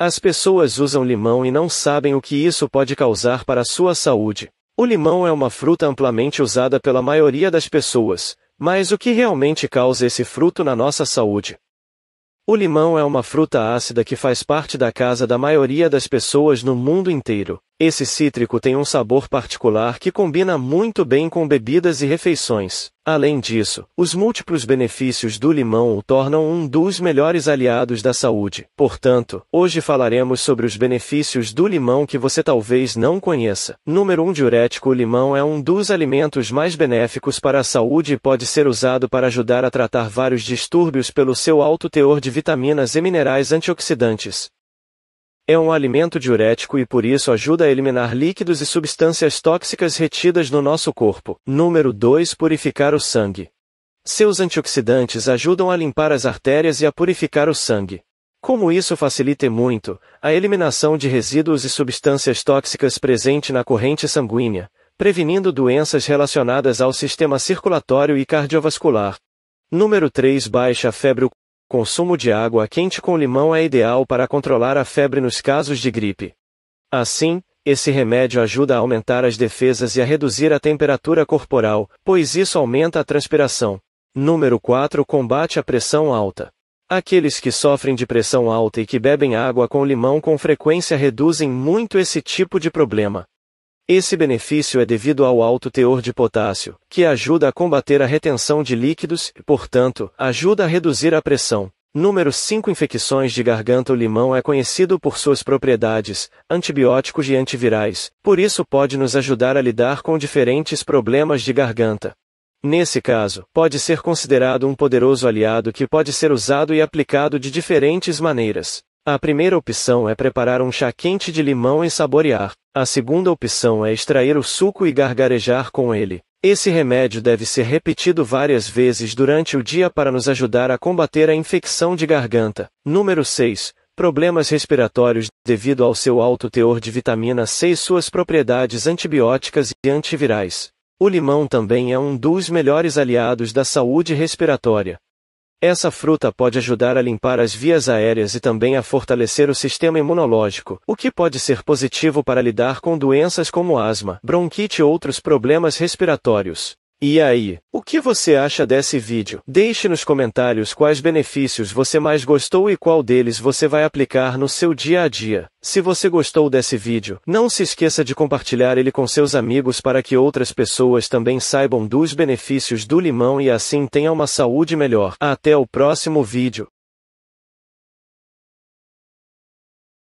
As pessoas usam limão e não sabem o que isso pode causar para a sua saúde. O limão é uma fruta amplamente usada pela maioria das pessoas, mas o que realmente causa esse fruto na nossa saúde? O limão é uma fruta ácida que faz parte da casa da maioria das pessoas no mundo inteiro. Esse cítrico tem um sabor particular que combina muito bem com bebidas e refeições. Além disso, os múltiplos benefícios do limão o tornam um dos melhores aliados da saúde. Portanto, hoje falaremos sobre os benefícios do limão que você talvez não conheça. Número 1 um diurético O limão é um dos alimentos mais benéficos para a saúde e pode ser usado para ajudar a tratar vários distúrbios pelo seu alto teor de vitaminas e minerais antioxidantes. É um alimento diurético e por isso ajuda a eliminar líquidos e substâncias tóxicas retidas no nosso corpo. Número 2 Purificar o sangue. Seus antioxidantes ajudam a limpar as artérias e a purificar o sangue. Como isso facilita muito a eliminação de resíduos e substâncias tóxicas presente na corrente sanguínea, prevenindo doenças relacionadas ao sistema circulatório e cardiovascular. Número 3 Baixa a febre Consumo de água quente com limão é ideal para controlar a febre nos casos de gripe. Assim, esse remédio ajuda a aumentar as defesas e a reduzir a temperatura corporal, pois isso aumenta a transpiração. Número 4 Combate a pressão alta. Aqueles que sofrem de pressão alta e que bebem água com limão com frequência reduzem muito esse tipo de problema. Esse benefício é devido ao alto teor de potássio, que ajuda a combater a retenção de líquidos e, portanto, ajuda a reduzir a pressão. Número 5 Infecções de garganta O limão é conhecido por suas propriedades, antibióticos e antivirais, por isso pode nos ajudar a lidar com diferentes problemas de garganta. Nesse caso, pode ser considerado um poderoso aliado que pode ser usado e aplicado de diferentes maneiras. A primeira opção é preparar um chá quente de limão e saborear. A segunda opção é extrair o suco e gargarejar com ele. Esse remédio deve ser repetido várias vezes durante o dia para nos ajudar a combater a infecção de garganta. Número 6. Problemas respiratórios devido ao seu alto teor de vitamina C e suas propriedades antibióticas e antivirais. O limão também é um dos melhores aliados da saúde respiratória. Essa fruta pode ajudar a limpar as vias aéreas e também a fortalecer o sistema imunológico, o que pode ser positivo para lidar com doenças como asma, bronquite e outros problemas respiratórios. E aí, o que você acha desse vídeo? Deixe nos comentários quais benefícios você mais gostou e qual deles você vai aplicar no seu dia a dia. Se você gostou desse vídeo, não se esqueça de compartilhar ele com seus amigos para que outras pessoas também saibam dos benefícios do limão e assim tenham uma saúde melhor. Até o próximo vídeo.